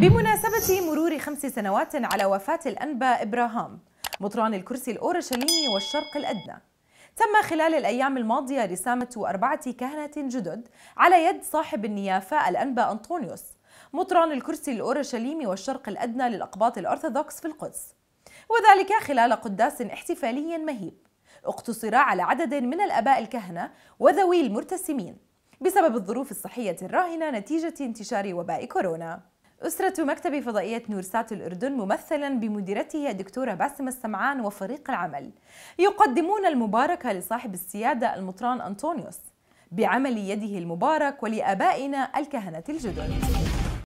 بمناسبة مرور خمس سنوات على وفاة الأنبا إبراهام مطران الكرسي الأورشليمي والشرق الأدنى تم خلال الأيام الماضية رسامة أربعة كهنة جدد على يد صاحب النيافة الأنبا أنطونيوس مطران الكرسي الأورشليمي والشرق الأدنى للأقباط الأرثوذكس في القدس وذلك خلال قداس احتفالي مهيب اقتصر على عدد من الآباء الكهنة وذوي المرتسمين بسبب الظروف الصحية الراهنة نتيجة انتشار وباء كورونا أسرة مكتب فضائية نورسات الأردن ممثلا بمديرته الدكتورة باسم السمعان وفريق العمل يقدمون المباركة لصاحب السيادة المطران أنطونيوس بعمل يده المبارك ولآبائنا الكهنة الجدد